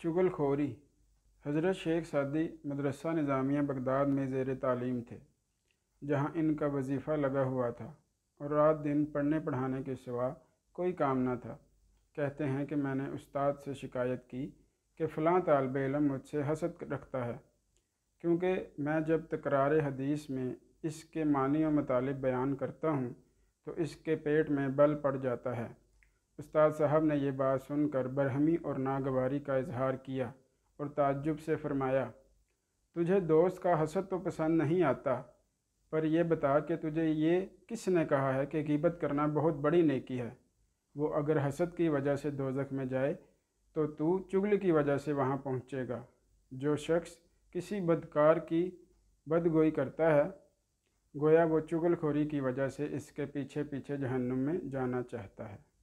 चुगलखोरी हज़रत शेख सादी मदरसा निज़ामिया बगदाद में ज़ेर तालीम थे जहाँ इनका वजीफ़ा लगा हुआ था और रात दिन पढ़ने पढ़ाने के सिवा कोई काम ना था कहते हैं कि मैंने उस्ताद से शिकायत की कि फ़लाँ तालब इलम मुझसे हसद रखता है क्योंकि मैं जब तकरार हदीस में इसके मानी और मतलब बयान करता हूँ तो इसके पेट में बल पड़ जाता है उस्ताद साहब ने यह बात सुनकर बरहमी और नागवारी का इजहार किया और ताज्जुब से फरमाया तुझे दोस्त का हसद तो पसंद नहीं आता पर यह बता कि तुझे ये किसने कहा है कि गिबत करना बहुत बड़ी नेकी है वो अगर हसद की वजह से दोजख में जाए तो तू चुगल की वजह से वहाँ पहुँचेगा जो शख्स किसी बदकार की बदगोई करता है गोया वो चुगलखोरी की वजह से इसके पीछे पीछे जहन्नुम में जाना चाहता है